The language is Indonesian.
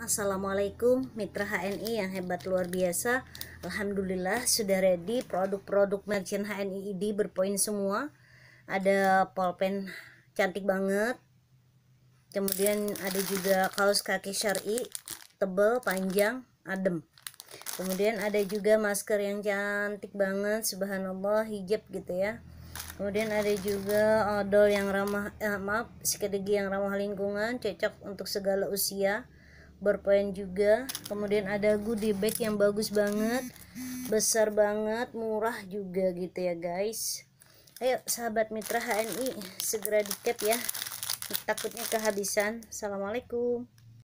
Assalamualaikum mitra HNI yang hebat luar biasa Alhamdulillah sudah ready produk-produk merchant HNI ID berpoin semua ada polpen cantik banget kemudian ada juga kaos kaki syari tebel panjang adem kemudian ada juga masker yang cantik banget subhanallah hijab gitu ya kemudian ada juga odol yang ramah eh, maaf sikat yang ramah lingkungan cocok untuk segala usia berpoin juga kemudian ada goodie bag yang bagus banget besar banget murah juga gitu ya guys ayo sahabat mitra HNI segera di cap ya takutnya kehabisan assalamualaikum